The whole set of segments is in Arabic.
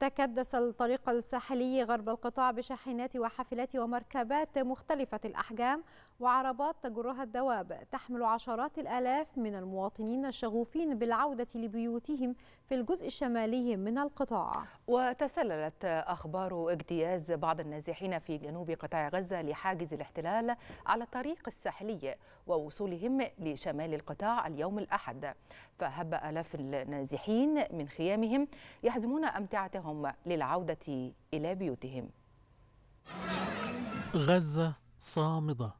تكدس الطريق الساحلي غرب القطاع بشاحنات وحافلات ومركبات مختلفة الأحجام وعربات تجرها الدواب تحمل عشرات الآلاف من المواطنين الشغوفين بالعودة لبيوتهم في الجزء الشمالي من القطاع وتسللت أخبار اجتياز بعض النازحين في جنوب قطاع غزة لحاجز الاحتلال على الطريق الساحلي ووصولهم لشمال القطاع اليوم الأحد فهب آلاف النازحين من خيامهم يحزمون أمتعتهم للعودة إلى بيوتهم غزة صامدة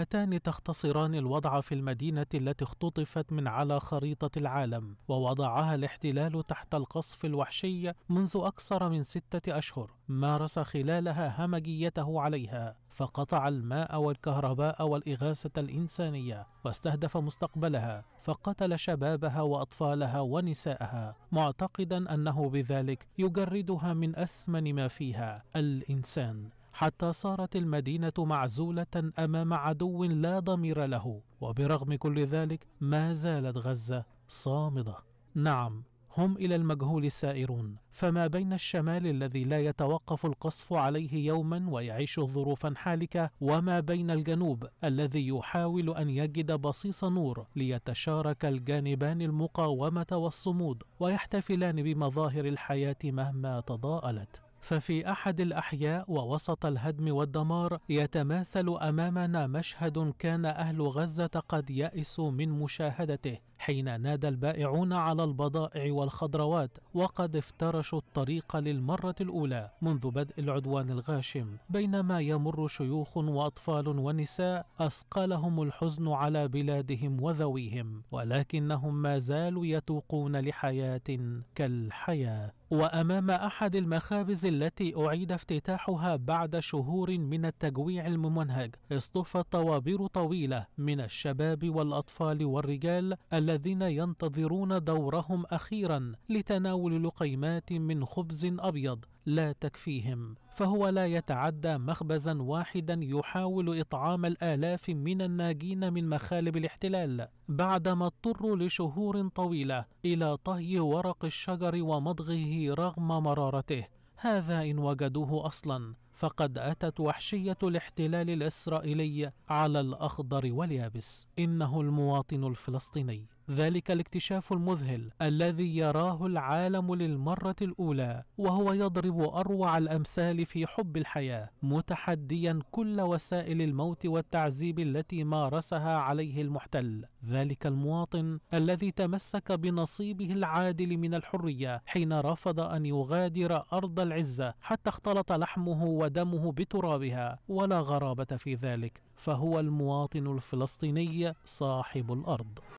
هاتان تختصران الوضع في المدينة التي اختطفت من على خريطة العالم ووضعها الاحتلال تحت القصف الوحشي منذ أكثر من ستة أشهر مارس خلالها همجيته عليها فقطع الماء والكهرباء والإغاثة الإنسانية واستهدف مستقبلها فقتل شبابها وأطفالها ونساءها معتقدا أنه بذلك يجردها من أثمن ما فيها الإنسان حتى صارت المدينة معزولة أمام عدو لا ضمير له وبرغم كل ذلك ما زالت غزة صامدة نعم هم إلى المجهول السائرون فما بين الشمال الذي لا يتوقف القصف عليه يوما ويعيش ظروفا حالكة وما بين الجنوب الذي يحاول أن يجد بصيص نور ليتشارك الجانبان المقاومة والصمود ويحتفلان بمظاهر الحياة مهما تضاءلت ففي احد الاحياء ووسط الهدم والدمار يتماثل امامنا مشهد كان اهل غزه قد يئسوا من مشاهدته حين نادى البائعون على البضائع والخضروات وقد افترشوا الطريق للمرة الأولى منذ بدء العدوان الغاشم بينما يمر شيوخ وأطفال ونساء أثقلهم الحزن على بلادهم وذويهم ولكنهم ما زالوا يتوقون لحياة كالحياة وأمام أحد المخابز التي أعيد افتتاحها بعد شهور من التجويع الممنهج اصطفت طوابير طويلة من الشباب والأطفال والرجال الذين الذين ينتظرون دورهم أخيرا لتناول لقيمات من خبز أبيض لا تكفيهم فهو لا يتعدى مخبزا واحدا يحاول إطعام الآلاف من الناجين من مخالب الاحتلال بعدما اضطروا لشهور طويلة إلى طهي ورق الشجر ومضغه رغم مرارته هذا إن وجدوه أصلا فقد أتت وحشية الاحتلال الإسرائيلي على الأخضر واليابس إنه المواطن الفلسطيني ذلك الاكتشاف المذهل الذي يراه العالم للمرة الأولى وهو يضرب أروع الأمثال في حب الحياة متحديا كل وسائل الموت والتعذيب التي مارسها عليه المحتل ذلك المواطن الذي تمسك بنصيبه العادل من الحرية حين رفض أن يغادر أرض العزة حتى اختلط لحمه ودمه بترابها ولا غرابة في ذلك فهو المواطن الفلسطيني صاحب الأرض